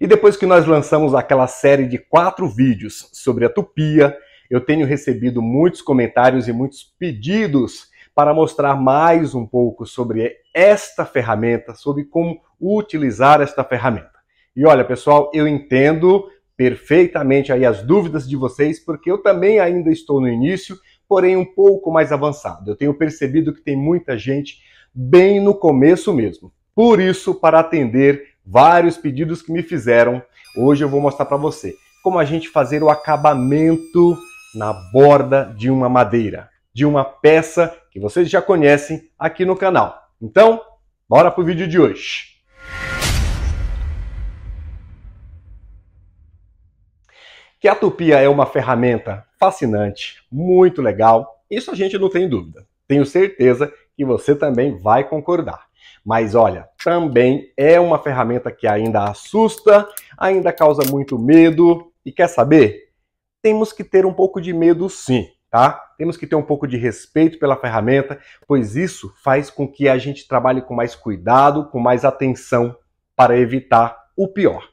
E depois que nós lançamos aquela série de quatro vídeos sobre a tupia, eu tenho recebido muitos comentários e muitos pedidos para mostrar mais um pouco sobre esta ferramenta, sobre como utilizar esta ferramenta. E olha, pessoal, eu entendo perfeitamente aí as dúvidas de vocês, porque eu também ainda estou no início, porém um pouco mais avançado. Eu tenho percebido que tem muita gente bem no começo mesmo. Por isso, para atender vários pedidos que me fizeram. Hoje eu vou mostrar para você como a gente fazer o acabamento na borda de uma madeira, de uma peça que vocês já conhecem aqui no canal. Então, bora pro vídeo de hoje. Que a tupia é uma ferramenta fascinante, muito legal, isso a gente não tem dúvida. Tenho certeza que você também vai concordar. Mas olha, também é uma ferramenta que ainda assusta, ainda causa muito medo. E quer saber? Temos que ter um pouco de medo sim, tá? Temos que ter um pouco de respeito pela ferramenta, pois isso faz com que a gente trabalhe com mais cuidado, com mais atenção para evitar o pior.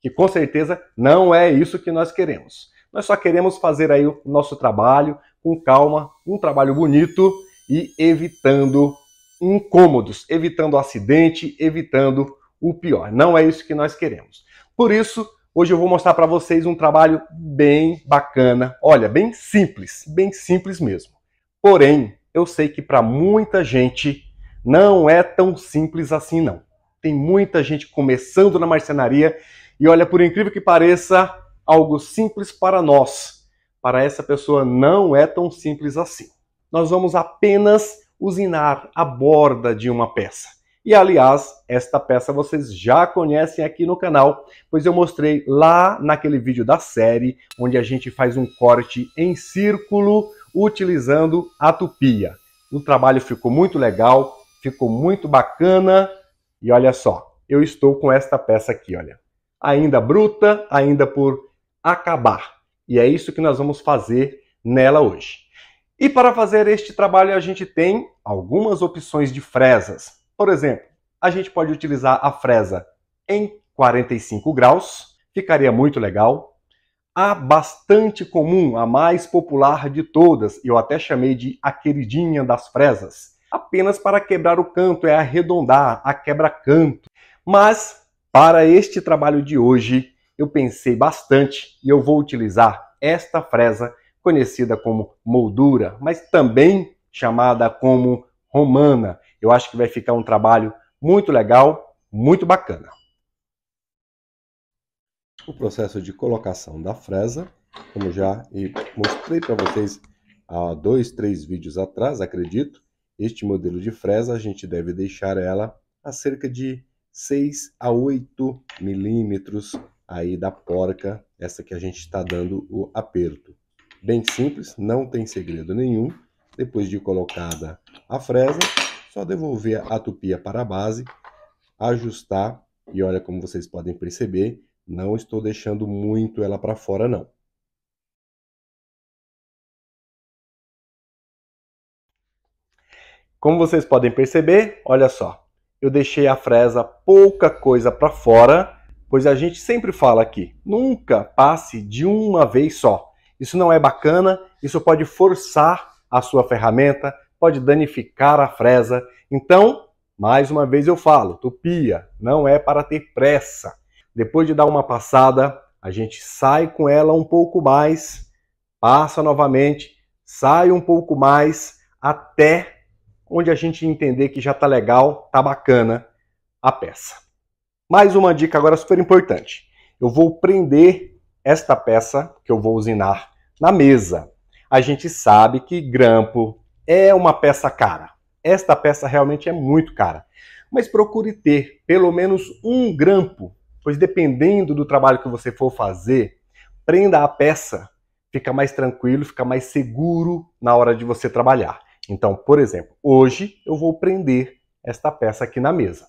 Que com certeza não é isso que nós queremos. Nós só queremos fazer aí o nosso trabalho com calma, um trabalho bonito e evitando incômodos, evitando acidente, evitando o pior. Não é isso que nós queremos. Por isso, hoje eu vou mostrar para vocês um trabalho bem bacana, olha, bem simples, bem simples mesmo. Porém, eu sei que para muita gente não é tão simples assim não. Tem muita gente começando na marcenaria e olha, por incrível que pareça, algo simples para nós, para essa pessoa não é tão simples assim. Nós vamos apenas usinar a borda de uma peça. E aliás, esta peça vocês já conhecem aqui no canal, pois eu mostrei lá naquele vídeo da série, onde a gente faz um corte em círculo utilizando a tupia. O trabalho ficou muito legal, ficou muito bacana. E olha só, eu estou com esta peça aqui, olha. Ainda bruta, ainda por acabar. E é isso que nós vamos fazer nela hoje. E para fazer este trabalho, a gente tem algumas opções de fresas. Por exemplo, a gente pode utilizar a fresa em 45 graus, ficaria muito legal. A bastante comum, a mais popular de todas, eu até chamei de a queridinha das fresas, apenas para quebrar o canto, é arredondar, a quebra-canto. Mas, para este trabalho de hoje, eu pensei bastante e eu vou utilizar esta fresa conhecida como moldura, mas também chamada como romana. Eu acho que vai ficar um trabalho muito legal, muito bacana. O processo de colocação da fresa, como já mostrei para vocês há dois, três vídeos atrás, acredito, este modelo de fresa a gente deve deixar ela a cerca de 6 a 8 milímetros aí da porca, essa que a gente está dando o aperto. Bem simples, não tem segredo nenhum. Depois de colocada a fresa, só devolver a tupia para a base, ajustar e olha como vocês podem perceber, não estou deixando muito ela para fora não. Como vocês podem perceber, olha só, eu deixei a fresa pouca coisa para fora, pois a gente sempre fala aqui, nunca passe de uma vez só. Isso não é bacana, isso pode forçar a sua ferramenta, pode danificar a fresa. Então, mais uma vez eu falo, tupia não é para ter pressa. Depois de dar uma passada, a gente sai com ela um pouco mais, passa novamente, sai um pouco mais até onde a gente entender que já tá legal, tá bacana a peça. Mais uma dica agora super importante. Eu vou prender esta peça que eu vou usinar na mesa. A gente sabe que grampo é uma peça cara. Esta peça realmente é muito cara. Mas procure ter pelo menos um grampo, pois dependendo do trabalho que você for fazer, prenda a peça, fica mais tranquilo, fica mais seguro na hora de você trabalhar. Então, por exemplo, hoje eu vou prender esta peça aqui na mesa.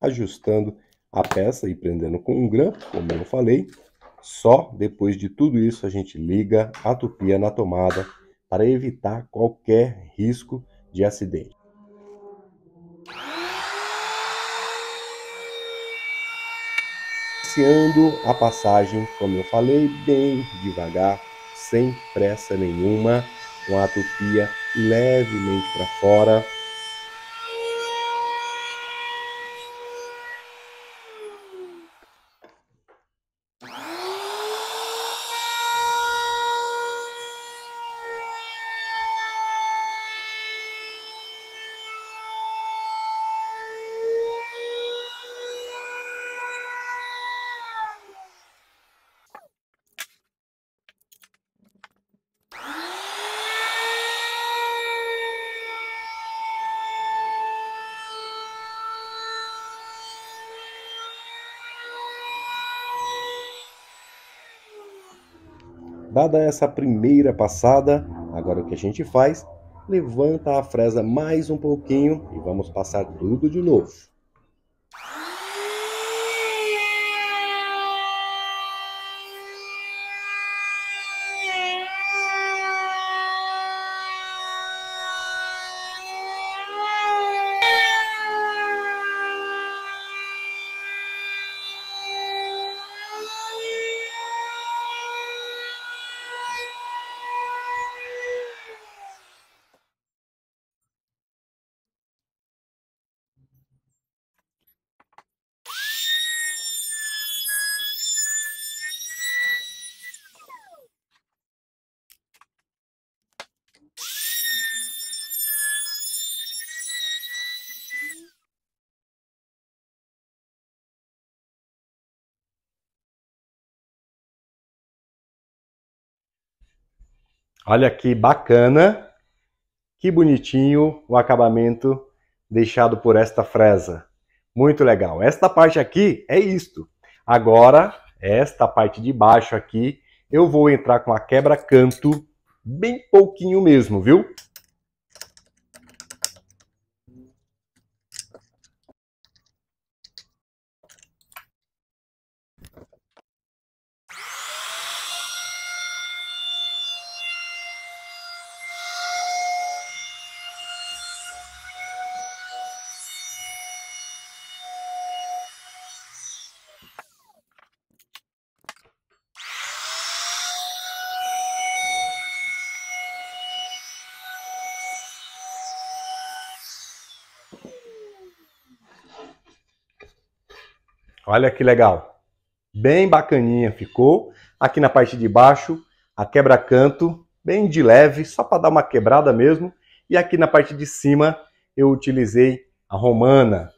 Ajustando a peça e prendendo com um grampo, como eu falei, só depois de tudo isso a gente liga a tupia na tomada para evitar qualquer risco de acidente. Iniciando a passagem, como eu falei, bem devagar, sem pressa nenhuma, com a tupia levemente para fora. Dada essa primeira passada, agora o que a gente faz? Levanta a fresa mais um pouquinho e vamos passar tudo de novo. Olha que bacana, que bonitinho o acabamento deixado por esta fresa. Muito legal. Esta parte aqui é isto. Agora, esta parte de baixo aqui, eu vou entrar com a quebra-canto bem pouquinho mesmo, viu? Olha que legal. Bem bacaninha ficou. Aqui na parte de baixo, a quebra-canto, bem de leve, só para dar uma quebrada mesmo. E aqui na parte de cima, eu utilizei a romana.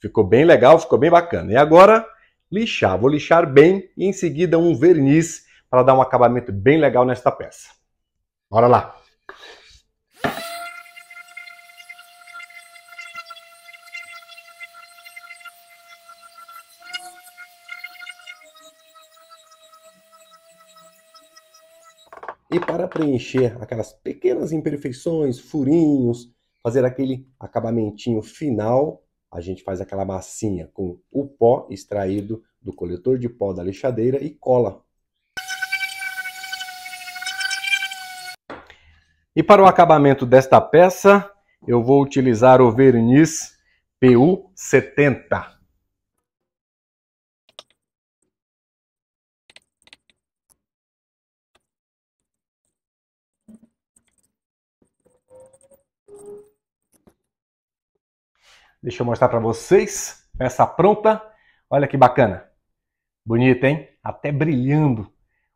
Ficou bem legal, ficou bem bacana. E agora, lixar. Vou lixar bem e em seguida um verniz para dar um acabamento bem legal nesta peça. Bora lá! E para preencher aquelas pequenas imperfeições, furinhos, fazer aquele acabamentinho final, a gente faz aquela massinha com o pó extraído do coletor de pó da lixadeira e cola. E para o acabamento desta peça, eu vou utilizar o verniz PU70. Deixa eu mostrar para vocês essa pronta. Olha que bacana. Bonita, hein? Até brilhando.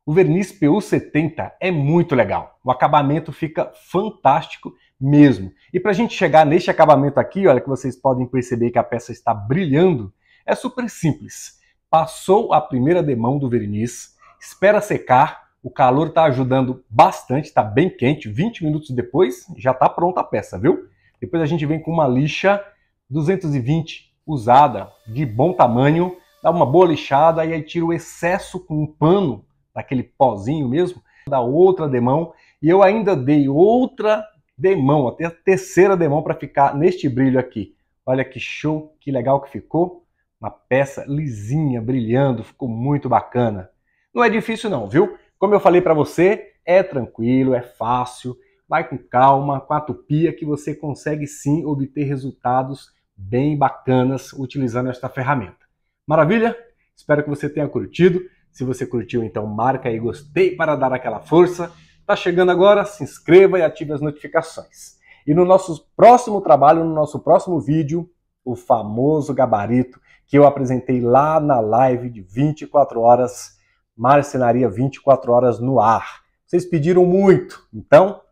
O verniz PU70 é muito legal. O acabamento fica fantástico mesmo. E para a gente chegar neste acabamento aqui, olha que vocês podem perceber que a peça está brilhando, é super simples. Passou a primeira demão do verniz, espera secar, o calor está ajudando bastante, está bem quente. 20 minutos depois já está pronta a peça, viu? Depois a gente vem com uma lixa 220 usada, de bom tamanho, dá uma boa lixada e aí tira o excesso com um pano, daquele pozinho mesmo, dá outra demão. E eu ainda dei outra demão, até a terceira demão para ficar neste brilho aqui. Olha que show, que legal que ficou. Uma peça lisinha, brilhando, ficou muito bacana. Não é difícil não, viu? Como eu falei para você, é tranquilo, é fácil, vai com calma, com a tupia, que você consegue sim obter resultados bem bacanas utilizando esta ferramenta. Maravilha? Espero que você tenha curtido. Se você curtiu, então marca aí gostei para dar aquela força. Tá chegando agora? Se inscreva e ative as notificações. E no nosso próximo trabalho, no nosso próximo vídeo, o famoso gabarito que eu apresentei lá na live de 24 horas Marcenaria 24 horas no ar. Vocês pediram muito, então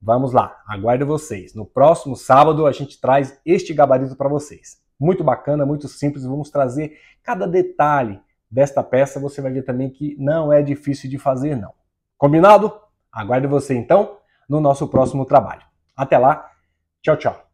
vamos lá, aguardo vocês. No próximo sábado a gente traz este gabarito para vocês. Muito bacana, muito simples, vamos trazer cada detalhe desta peça. Você vai ver também que não é difícil de fazer, não. Combinado? Aguardo você então no nosso próximo trabalho. Até lá, tchau, tchau.